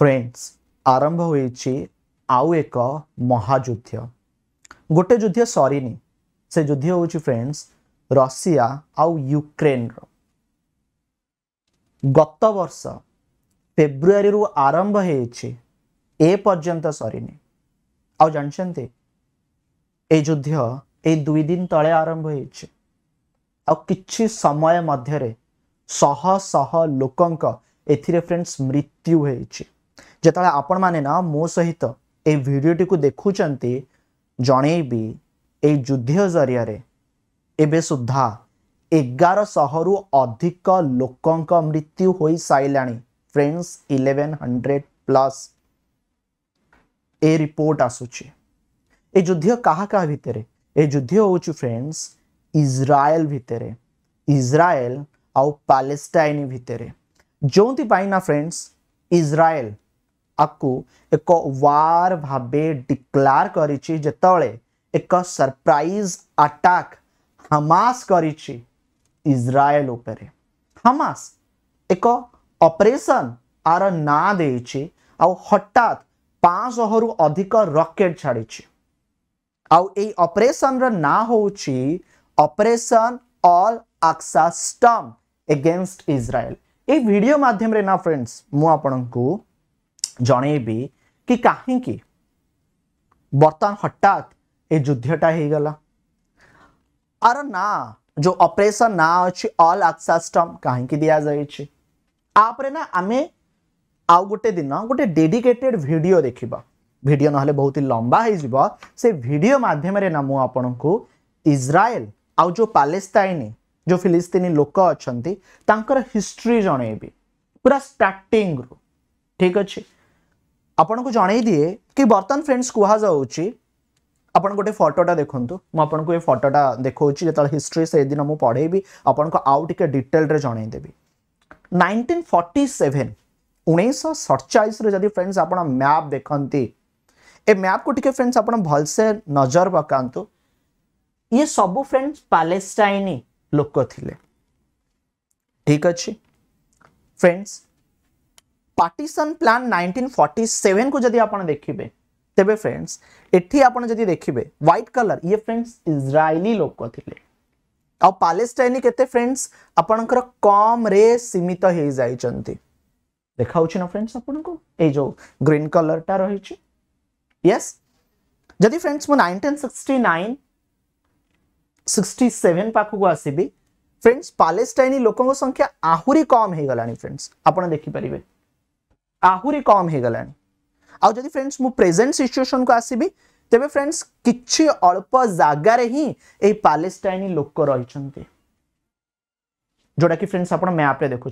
friends आरंभ हो महायुद्ध गोटे युद्ध सरनी से युद्ध हो फ्रेंड्स रशिया आउ युक्रेन रत बर्ष फेब्रुआर रु आरंभ हो पर्यत सर आंसते ये युद्ध ये दुई दिन तले आरंभ हो कि समय मध्य शह शह लोक फ्रेंड्स मृत्यु होती जो आपण मैने मो सहित ये भिडटी को देखुं जन ए युद्ध जरिया एवं सुधा एगार शह रु अधिक लोक मृत्यु हो सारा फ्रेंड्स इलेवेन हंड्रेड प्लस ए रिपोर्ट आसुचे क्या क्या भितर ए युद्ध फ्रेंड्स इज्राएल भितर इज्राएल आउ भितर जो ना फ्रेंड्स इज्राएल आपको एक वार भाव डिक्लार कर एक सरप्राइज अटैक हमास इज़राइल ऊपर हमास एक ऑपरेशन आर ना दे हटात पांच रु अधिक रकेट छाड़ी आपरेसन रहा हूँ operation Al Aqsa storm against Israel ये भिडियो मध्यम फ्रेंड्स मुझे जन कि कहीं बर्तमान हटात ये युद्धटा हो गला आर ना जो ऑपरेशन ना अच्छे अल आक्सास्टम कहीं दि जाए ना आम आउ गोटे दिन गोटे डेडिकेटेड भिड देखिबा वीडियो ना बहुत ही लंबा हो भिड मध्यम ना को इज्राएल आउ जो पालेस्ताइन जो फिलिस्तीन लोक अच्छा हिस्ट्री जनइबी पूरा स्टार्टिंग रु ठीक अच्छे आपण को जनई कि बर्तमान फ्रेंड्स कह आप गोटे फटोटा देखु मुझे फटोटा देखा जो हिस्ट्री से दिन मुझे पढ़े आपन को आउ टे डिटेल जनईदेवी नाइंटीन फर्टी सेवेन उन्नीस सड़चाइस जब फ्रेंड्स आप मैप देखती ए मैप को टी फ्रेंड्स आप भलसे नजर पका ये सब फ्रेंड्स पालेटाइन लोक थे ठीक अच्छे फ्रेंड्स पार्टीशन प्लान 1947 को जदि आप देखिए तेज फ्रेंड्स एठी आपण देखिए ह्वैट कलर ये फ्रेंड्स इजरायली लोक थे आलेटाइन के फ्रेंड्स आपणकर कम रे सीमित हो जाती देखा देखाउछ ना फ्रेंड्स आपण को ए जो ग्रीन कलर टा रही यस जदि फ्रेंड्स मुझे सिक्सटी नाइन सिक्सटी सेवेन पाखक आसबी फ्रेंड्स पालेटाइन लोकों संख्या आहुरी कम हो गला फ्रेंड्स आप देखिपर आहुरी कम हो गला फ्रेंड्स मुझे प्रेजेन्ट सिचुएसन को आसबि तेज फ्रेंड्स कि अल्प जगार ही पालेस्टाइन लोक रही जोटा कि फ्रेंड्स आप मैप्रे देखुं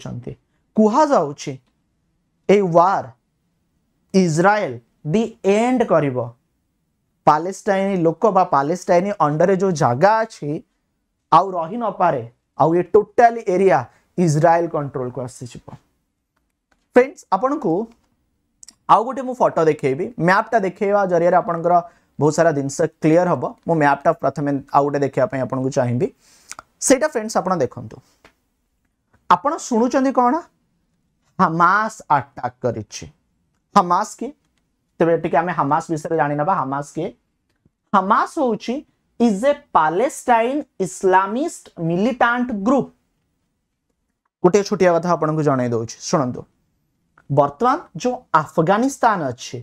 कह वार इज्राएल दि एंड कर पालेस्टाइन लोक पालेटाइन अंडर जो जगह अच्छी आउ रही नपे आउ ये टोटाली एरिया इज्राएल कंट्रोल को आसी आसीज फ्रेंड्स आपन को आउ गोटे मु फटो देखैबी मैपटा देखैवा जरिया आपणकर बहुत सारा जिनस क्लीयर हम मो मैपटा प्रथम आउ गोटे देखापी आपन को चाहिए सेटा फ्रेंड्स आप देखु आपण शुणुं कौन हमास आटाक कर हमास किए तेज टी आम हमास विषय जाणीना हमास किए हमास हूँ is a Palestine Islamist militant group गोटे छोटिया कथा आपको जनई दौर शुणु ବର୍ତ୍ତମାନ ଯେଉଁ ଆଫଗାନିସ୍ତାନ ଅଛି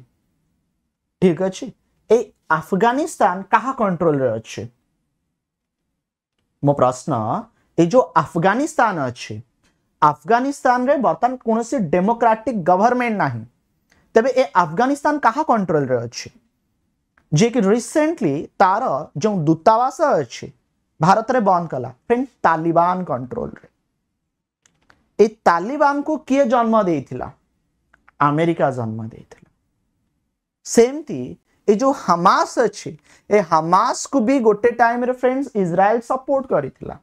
ଠିକ ଅଛି ଏଇ ଆଫଗାନିସ୍ତାନ କାହା କଣ୍ଟ୍ରୋଲରେ ଅଛି ମୋ ପ୍ରଶ୍ନ ଏଇ ଯେଉଁ ଆଫଗାନିସ୍ତାନ ଅଛି ଆଫଗାନିସ୍ତାନରେ ବର୍ତ୍ତମାନ କୌଣସି ଡେମୋକ୍ରାଟିକ୍ ଗଭର୍ଣ୍ଣମେଣ୍ଟ ନାହିଁ ତେବେ ଏ ଆଫଗାନିସ୍ତାନ କାହା କଣ୍ଟ୍ରୋଲରେ ଅଛି ଯିଏକି ରିସେଣ୍ଟଲି ତାର ଯେଉଁ ଦୂତାବାସ ଅଛି ଭାରତରେ ବନ୍ଦ କଲା ଫ୍ରେଣ୍ଡ ତାଲିବାନ କଣ୍ଟ୍ରୋଲରେ এই তালিবানকে কি জন্ম দিয়েছিল ಅಮೆರಿಕಾ ಸೇಮ್ ತಿ ଏ ଯୋଉ ହାମାସ ଅଛି ଏ ହାମାସକୁ ବି ଗୋଟେ ଟାଇମ୍ରେ ଫ୍ରେଣ୍ଡସ୍ ଇସ୍ରାଏଲ ସପୋର୍ଟ କରିଥିଲା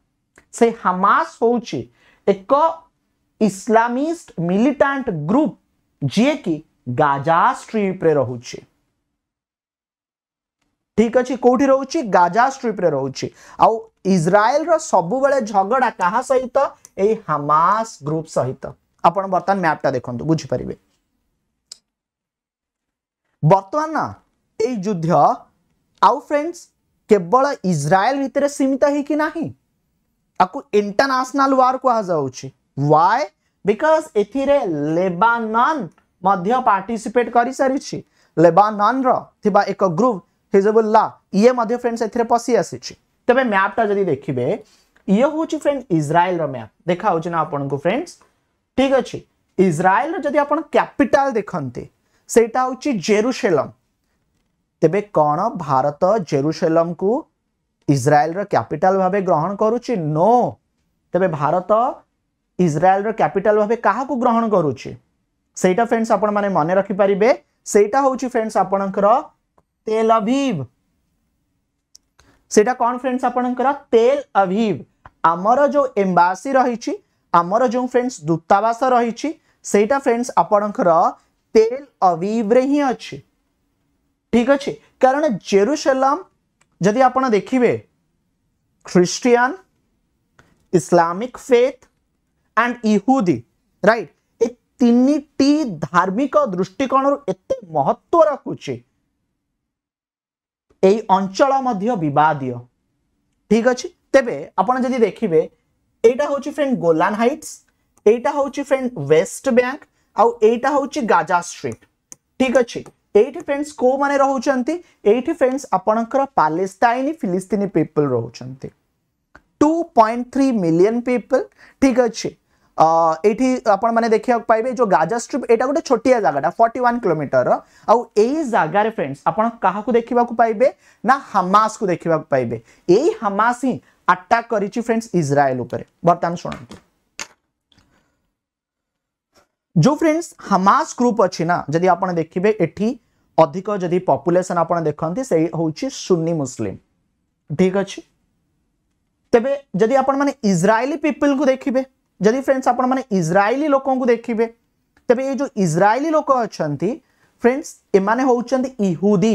ସେ ହାମାସ ହେଉଛି ଏକ ଇସଲାମିଷ୍ଟ ମିଲିଟାଣ୍ଟ ଗ୍ରୁପ ଯିଏକି ଗାଜା ଷ୍ଟ୍ରିପ୍ରେ ରହୁଛି ଠିକ ଅଛି କୋଉଠି ରହୁଛି ଗାଜା ଷ୍ଟ୍ରିପ୍ରେ ରହୁଛି ଆଉ ଇସ୍ରାଏଲର ସବୁବେଳେ ଝଗଡ଼ା କାହା ସହିତ ଏଇ ହାମାସ ଗ୍ରୁପ ସହିତ ଆପଣ ବର୍ତ୍ତମାନ ମ୍ୟାପ୍ଟା ଦେଖନ୍ତୁ ବୁଝିପାରିବେ बर्तमान युद्ध आउ फ्रेंड्स केवल इज्राएल भितर सीमित होकु इंटरनेशनल वार कहु वाय बिकज एबानन पार्टिसिपेट कर सारी लेबानन रहा एक ग्रुप हिजबुल्ला ये मध्य फ्रेंड्स एथेर पशि आसी तेज मैपटा जब देखिए ये हूँ फ्रेंड इज्राएल मैप देखा ना आपन को फ्रेंड्स ठीक अच्छे इज्राएल जब आप कैपिटाल देखते से जेरुसेलम तेरे कौन भारत जेरुसेलम को इज्राएल कैपिटल भाव ग्रहण करुच्ची नो तेरे भारत इज्राएल कैपिटल भाव क्या ग्रहण करुच्चा फ्रेंड्स आपने मन रखिपर से फ्रेंड्स आपणकर तेल अभीव से कौन फ्रेंड्स आपणकर तेल अभीव आमर जो एम्बासी रही आमर जो फ्रेंड्स दूतावास रही फ्रेंड्स आपणकर તેલ અવિવ રહ્યા છે ଠିକ୍ ଅଛି କାରଣ ଜେରୁସେଲମ୍ ଯଦି ଆପଣ ଦେଖିବେ ଖ୍ରୀଷ୍ଟିଆନ୍ ଇସଲାମିକ୍ ଫେଥ୍ ଆଣ୍ଡ ଇହୁଦି ରାଇଟ୍ ଏ ତିନିଟି ଧାର୍ମିକ ଦୃଷ୍ଟିକୋଣରୁ ଏତେ ମହତ୍ଵ ରଖୁଛି এই অঞ্চল মধ্য বিবাদীয় ঠিক আছে তেবে আপনার যদি দেখবে এইটা হচ্ছে ফ্রেন্ড গোলান হাইটস এইটা হচ্ছে ফ্রেন্ড ওয়েস্ট ব্যাঙ্ক ଆଉ ଏଇଟା ହେଉଛି ଗାଜା ଷ୍ଟ୍ରିଟ୍ ଠିକ୍ ଅଛି ଏଇଠି ଫ୍ରେଣ୍ଡସ୍ କେଉଁମାନେ ରହୁଛନ୍ତି ଏଇଠି ଫ୍ରେଣ୍ଡସ୍ ଆପଣଙ୍କର ପାଲେସ୍ତାଇନି ଫିଲିସ୍ତିନି ପିପଲ୍ ରହୁଛନ୍ତି two point three million people ଠିକ୍ ଅଛି ଏଇଠି ଆପଣମାନେ ଦେଖିବାକୁ ପାଇବେ ଯେଉଁ ଗାଜା ଷ୍ଟ୍ରିପ୍ ଏଇଟା ଗୋଟେ ଛୋଟିଆ ଜାଗାଟା ଫର୍ଟି ୱାନ୍ କିଲୋମିଟରର ଆଉ ଏଇ ଜାଗାରେ ଫ୍ରେଣ୍ଡସ୍ ଆପଣ କାହାକୁ ଦେଖିବାକୁ ପାଇବେ ନା ହାମାସକୁ ଦେଖିବାକୁ ପାଇବେ ଏଇ ହାମାସ୍ ହିଁ ଆଟାକ୍ କରିଛି ଫ୍ରେଣ୍ଡସ୍ ଇସ୍ରାଏଲ୍ ଉପରେ ବର୍ତ୍ତମାନ ଶୁଣନ୍ତୁ जो फ्रेंड्स हमास ग्रुप अच्छी ना जदि आप देखिए ये अधिक जदि पपुलेसन आप देखते से हूँ सुन्नी मुसलिम ठीक अच्छे तेरे जदि आप इज्राइली पीपल को देखिए जदि फ्रेंड्स आप लोक को देखिए तेरे ये जो इज्राएली लोक अच्छा फ्रेंड्स एम हूँ इहुदी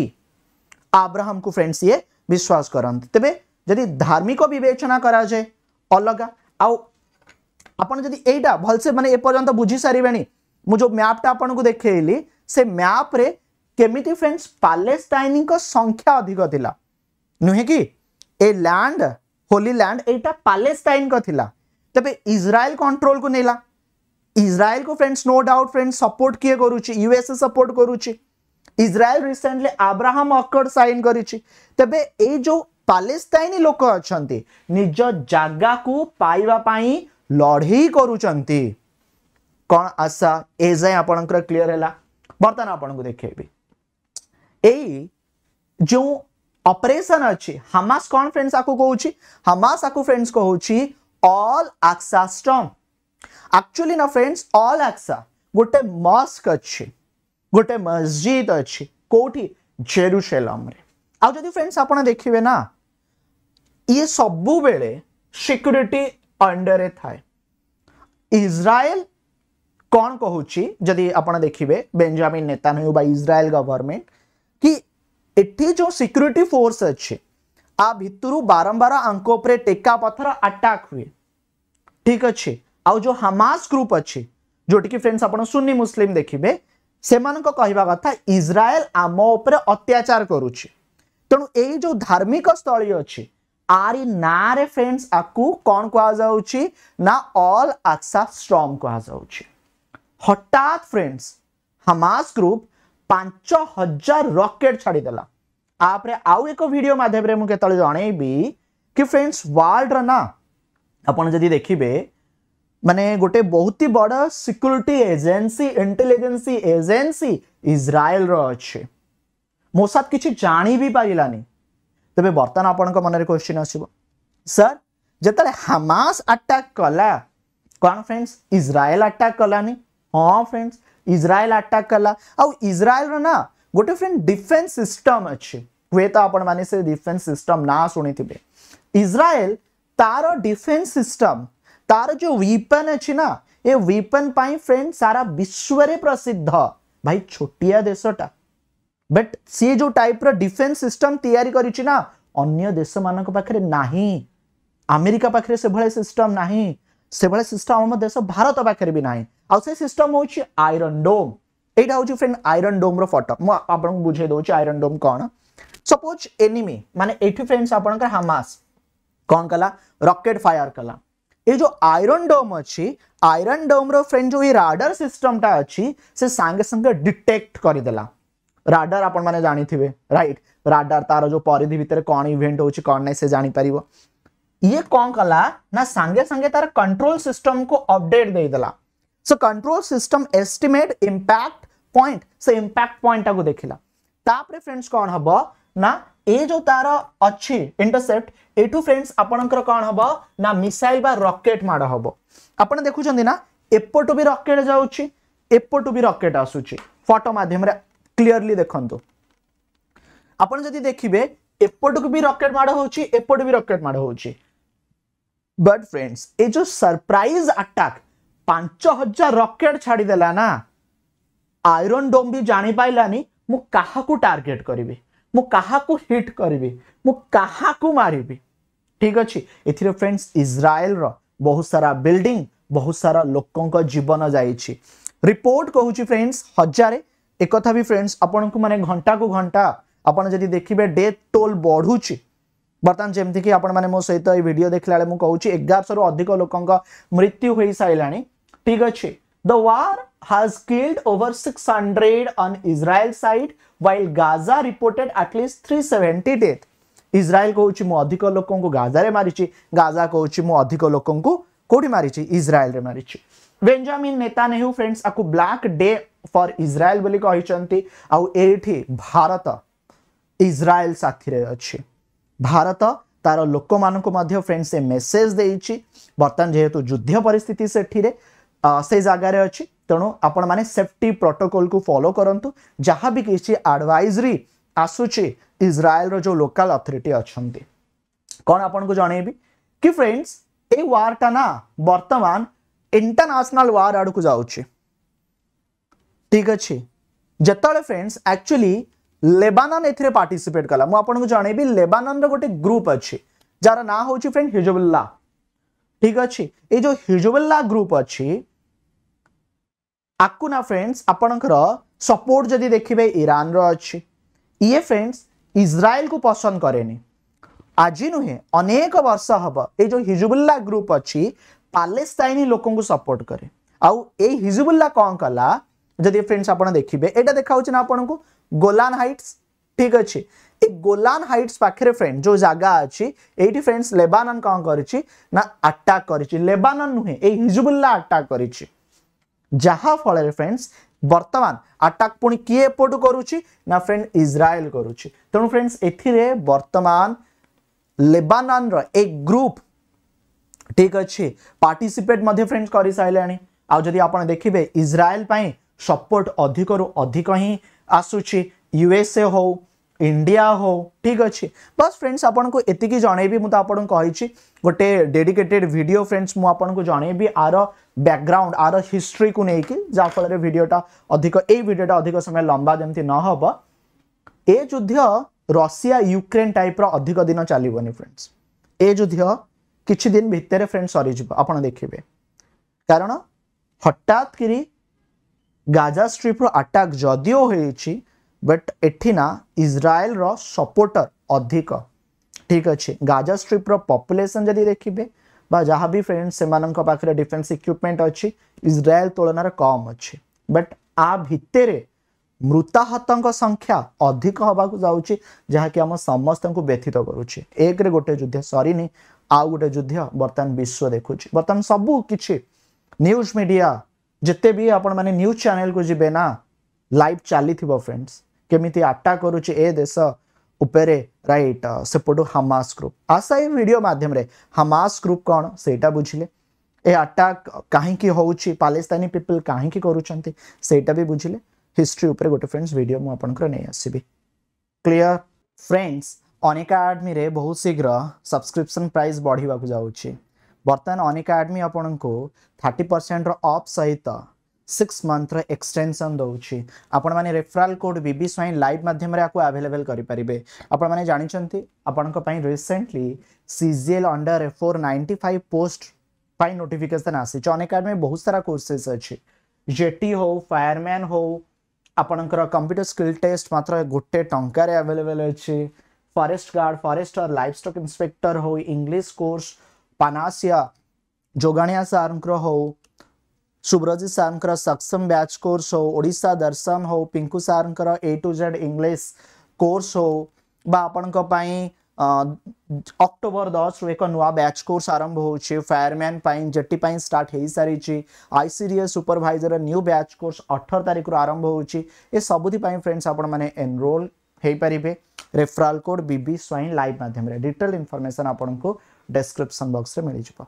आब्राहम को फ्रेंड्स ये विश्वास करते तेरे जदि धार्मिक बेचना कराए अलग आउ ଆପଣ ଯଦି ଏଇଟା ଭଲସେ ମାନେ ଏପର୍ଯ୍ୟନ୍ତ ବୁଝିସାରିବେଣି ମୁଁ ଯେଉଁ ମ୍ୟାପ୍ଟା ଆପଣଙ୍କୁ ଦେଖେଇଲି ସେ ମ୍ୟାପ୍ରେ କେମିତି ଫ୍ରେଣ୍ଡସ୍ ପାଲେଷ୍ଟାଇନଙ୍କ ସଂଖ୍ୟା ଅଧିକ ଥିଲା ନୁହେଁ କି ଏ ଲ୍ୟାଣ୍ଡ ହୋଲି ଲ୍ୟାଣ୍ଡ ଏଇଟା ପାଲେଷ୍ଟାଇନଙ୍କ ଥିଲା ତେବେ ଇସ୍ରାଏଲ କଣ୍ଟ୍ରୋଲକୁ ନେଲା ଇସ୍ରାଏଲକୁ friends no doubt friends support କିଏ କରୁଛି ୟୁଏସ୍ଏ ସପୋର୍ଟ କରୁଛି Israel recently Abraham Accord sign କରିଛି ତେବେ ଏଇ ଯେଉଁ ପାଲେଷ୍ଟାଇନୀ ଲୋକ ଅଛନ୍ତି ନିଜ ଜାଗାକୁ ପାଇବା ପାଇଁ लड़ई कर क्लीयर है बर्तमान आपन को जो ऑपरेशन अच्छे हमास कौन फ्रेंड्स आपको कौन हमास आपको friends Al Aqsa storm actually ना फ्रेंड्स ऑल आक्सा गोटे मस्क अच्छे गोटे मस्जिद अच्छे कौटी जेरुसेलम आदि फ्रेंड्स आप देखिए ना ये सब बेले सिक्यूरीटी अंडर ए थाए इज्राएल कौन कहूँ जदि आप देखिए Benjamin Netanyahu Israel government कि एटी जो सिक्यूरीटी फोर्स अच्छे आ भितर बारंबार आंक टेका पथर आटाक हुए ठीक अच्छे आउ जो हमास ग्रुप अच्छे जोटी कि फ्रेंड्स आप सुन्नी मुस्लिम देखिए से कहवा कथा इज्राएल आम उपर अत्याचार करुचे तेणु तो यही जो धार्मिक स्थल अच्छी आरि ना फ्रेंड्स आपको कौन कह ना ऑल स्ट्रम कह हटात फ्रेंड्स हमास ग्रुप पांच हजार रकेट छाड़देला आप एक भिडियो मध्यम जन कि फ्रेंड्स वर्ल्ड रहा आपड़ देखिए मानने गोटे बहुत ही बड़ security agency intelligence agency Israel रे कि जान भी पारानी तेज बर्तमान आपण मन में क्वेश्चन आसो सर जो हमास आटाक् कला कौन फ्रेंड्स इज्राएल आटाक् कलानी हाँ फ्रेंड्स इज्राएल आटाक् कला आज्राएल ना गोटे फ्रेंड डिफेन्स सिस्टम अच्छे हुए तो आपफेन्स सिस्टम ना शुणी थे इज्राएल तार डिफेन्स सिस्टम तार जो वीपन अच्छी ना ये वीपन फ्रेंड सारा विश्व प्रसिद्ध भाई छोटिया देशटा बट सी जो टाइप डिफेंस सिस्टम तैयारी करी ना अन्य देश मान पाखे नाही अमेरिका पाखे से भले सिस्टम नाही से भले सिस्टम हम देश भारत पाखे भी नाही आउ से सिस्टम हूँ आयरन डोम यहाँ हूँ फ्रेंड आयरन डोम रोटो मुझे बुझे दौर आयरन डोम कौन सपोज एनिमी माने एठी फ्रेंड्स आप हमास कौन कला रॉकेट फायर कला ये जो आयरन डोम अच्छी आयरन डोम रो फ्रेंड जो ये राडर सिस्टम टा अच्छी से सांगे संगे डिटेक्ट करदेला राडर आपण मैंने जानते राइट राडर तार जो परिधि भितर कौन इवेंट हो कौन ना से जापर ये कौन कला ना सांगे सांगे तार कंट्रोल सिस्टम को अपडेट देदेला सो control system estimate impact point से इंपैक्ट पॉइंट को देख लापर फ्रेंड्स कौन हम ना ए जो तार अच्छी इंटरसेप्ट यू फ्रेंड्स आपणकर कौन हम ना मिसाइल बा रकेट माड़ हम आप देखुंना एपटू भी रकेट जापटू भी रकेट आसूची फटो मध्यम क्लीअरली देखु आपड़ी देखिए एपट को भी रकेट माड़ होपट भी रकेट माड़ हो बट फ्रेंड्स ये जो सरप्राइज आटाक पांच हजार रकेट छाड़देला ना आईरन डोम भी जान पारानी मुझक टार्गेट करी मुझक हिट करी मुझकू मारि ठीक अच्छे ए फ्रेंड्स इज्राएल बहुत सारा बिल्डिंग बहुत सारा लोकों जीवन जा रिपोर्ट कहूँ फ्रेंड्स हजारे एक भी फ्रेंड्स आपण घंटा को घंटा आपड़ी देखिए डेथ टोल बढ़ुच बर्तमान जमती कि सहित ये भिड देखला मुझे एगारश रु अधिक लोकों मृत्यु हो सारा ठीक अच्छे the war has killed over six hundred in Israel said while Gaza reported at least three seventy death Israel कहि अधिक लोक गाजारे मारी गाजा कहि अधिक लोक कौटी मारी इज्राएल मारी बेंजामिन नेता नेहू फ्रेंड्स आपको ब्लाक डे ଫର୍ ଇସ୍ରାଏଲ୍ ବୋଲି କହିଛନ୍ତି ଆଉ ଏଇଠି ଭାରତ ଇସ୍ରାଏଲ୍ ସାଥିରେ ଅଛି ଭାରତ ତାର ଲୋକମାନଙ୍କୁ ମଧ୍ୟ ଫ୍ରେଣ୍ଡ ସେ ମେସେଜ ଦେଇଛି ବର୍ତ୍ତମାନ ଯେହେତୁ ଯୁଦ୍ଧ ପରିସ୍ଥିତି ସେଠିରେ ସେ ଜାଗାରେ ଅଛି ତେଣୁ ଆପଣମାନେ ସେଫ୍ଟି ପ୍ରୋଟୋକଲ୍କୁ ଫଲୋ କରନ୍ତୁ ଯାହା ବି କିଛି ଆଡ଼ଭାଇଜରି ଆସୁଛି ଇସ୍ରାଏଲ୍ର ଯେଉଁ ଲୋକାଲ୍ ଅଥରିଟି ଅଛନ୍ତି କ'ଣ ଆପଣଙ୍କୁ ଜଣେଇବି କି ଫ୍ରେଣ୍ଡସ୍ ଏଇ ୱାର୍ଟା ନା ବର୍ତ୍ତମାନ ଇଣ୍ଟରନ୍ୟାସନାଲ୍ ୱାର୍ ଆଡ଼କୁ ଯାଉଛି ठीक अच्छे जो फ्रेंड्स एक्चुअली लेबानन एसीपेट कला मुझे जन लेबानन रोटे ग्रुप अच्छे जार ना हूँ फ्रेंड हिजबुल्ला ठीक अच्छे ये जो हिजबुल्ला ग्रुप अच्छे आपको ना फ्रेंड्स आपणकर सपोर्ट जदि देखिए ईरान रही ये फ्रेंड्स इज्राएल को पसंद कैनि आज नुहे अनेक वर्ष हम ये जो हिजबुल्ला ग्रुप अच्छी पालेस्तनी लोक सपोर्ट कै आ हिजबुल्ला कौन कला ଯଦି ଫ୍ରେଣ୍ଡସ୍ ଆପଣ ଦେଖିବେ ଏଇଟା ଦେଖାହେଉଛି ନା ଆପଣଙ୍କୁ ଗୋଲାନ ହାଇଟ୍ସ ଠିକ୍ ଅଛି ଏ ଗୋଲାନ ହାଇଟ୍ସ ପାଖରେ ଫ୍ରେଣ୍ଡ ଯେଉଁ ଜାଗା ଅଛି ଏଇଠି ଫ୍ରେଣ୍ଡସ୍ ଲେବାନନ କ'ଣ କରିଛି ନା ଆଟାକ୍ କରିଛି ଲେବାନନ ନୁହେଁ ଏଇ ହିଜୁବୁଲ୍ଲା ଆଟାକ୍ କରିଛି ଯାହାଫଳରେ ଫ୍ରେଣ୍ଡସ୍ ବର୍ତ୍ତମାନ ଆଟାକ୍ ପୁଣି କିଏ ଏପଟୁ କରୁଛି ନା ଫ୍ରେଣ୍ଡ ଇସ୍ରାଏଲ କରୁଛି ତେଣୁ ଫ୍ରେଣ୍ଡସ୍ ଏଥିରେ ବର୍ତ୍ତମାନ ଲେବାନନର ଏ ଗ୍ରୁପ୍ ଠିକ୍ ଅଛି ପାର୍ଟିସିପେଟ୍ ମଧ୍ୟ ଫ୍ରେଣ୍ଡସ୍ କରିସାରିଲାଣି ଆଉ ଯଦି ଆପଣ ଦେଖିବେ ଇସ୍ରାଏଲ ପାଇଁ सपोर्ट अधिक रु अधिक ही आसुची यूएसए हो इंडिया हो ठीक अच्छे बस फ्रेंड्स आपको ये जनईबी मुझे गोटे डेडिकेटेड वीडियो फ्रेंड्स मुझे जन आर बैकग्राउंड आर हिस्ट्री को लेकिन जहाँफल भिडटा अधिक योटा अधिक समय लंबा जमी न हो युद्ध रशिया युक्रेन टाइप अधिक दिन चलोनी फ्रेंड्स ए युद्ध किसी दिन भितर फ्रेंड्स सरीज आप देखिए कारण हटात करी ଗାଜା ଷ୍ଟ୍ରିପ୍ର ଆଟାକ୍ ଯଦିଓ ହୋଇଛି ବଟ୍ ଏଠି ନା ଇସ୍ରାଏଲ୍ର ସପୋର୍ଟର ଅଧିକ ଠିକ୍ ଅଛି ଗାଜା ଷ୍ଟ୍ରିପ୍ର ପପୁଲେସନ୍ ଯଦି ଦେଖିବେ ବା ଯାହା ବି ଫ୍ରେଣ୍ଡ ସେମାନଙ୍କ ପାଖରେ ଡିଫେନ୍ସ ଇକ୍ୟୁପମେଣ୍ଟ ଅଛି ଇସ୍ରାଏଲ୍ ତୁଳନାରେ କମ୍ ଅଛି ବଟ୍ ଆ ଭିତରେ ମୃତାହତଙ୍କ ସଂଖ୍ୟା ଅଧିକ ହେବାକୁ ଯାଉଛି ଯାହାକି ଆମ ସମସ୍ତଙ୍କୁ ବ୍ୟଥିତ କରୁଛି ଏକରେ ଗୋଟେ ଯୁଦ୍ଧ ସରିନି ଆଉ ଗୋଟେ ଯୁଦ୍ଧ ବର୍ତ୍ତମାନ ବିଶ୍ୱ ଦେଖୁଛି ବର୍ତ୍ତମାନ ସବୁ କିଛି ନ୍ୟୁଜ୍ ମିଡ଼ିଆ जिते भी आपज चेल को जी ना लाइव चली थी फ्रेंड्स केमी आटा करुच्चे ए देश उपरे रईट सेपटू हमास ग्रुप आशा वीडियो माध्यम रे हमास ग्रुप कौन से बुझे ए अटाक कहीं होंगे पालेस्तानी पीपल कहीं करा भी बुझे हिस्ट्री उपरे गोटे फ्रेंड्स वीडियो मुझे नहीं आसबि क्लीयर फ्रेंड्स अनेका आडमी बहुत शीघ्र सब्सक्रिप्सन प्राइस बढ़ाक जाऊँगी बर्तमान अनिकाडमी आडमी आप थर्टी परसेंट रफ सहित सिक्स मंथ्र एक्सटेनसन दौर आपण मैंने referral code B Swain live मध्यम आपको आभेलेबल करें जानते आपण recently C G L under four ninety five post notification आसी अनिकाडमी बहुत सारा कोर्सेस अच्छे जेटी हो फायरमैन हो आपणकर कंप्यूटर स्किल टेस्ट मात्र गोटे टकरेलेबल अच्छे forest guard forester livestock inspector हो इंग्लीश कोर्स पानास्य जोगाणिया सर हो सुब्रजित सर सक्षम ब्याच कोर्स हो ओडा दर्शन हो Pinku sir A to Z English course हो बाई अक्टोबर दस रु एक नुआ ब्याच कोर्स आरंभ हो फायरमैन जेटी स्टार्ट हो सारी ICS supervisor new batch course अठर तारीख रु आरंभ हो सबुति फ्रेंड्स आपनरोल हो पारे referral code B Swain live मध्यम डिटेल इनफर्मेसन आपको डेस्क्रिप्सन बक्स में मिल जाव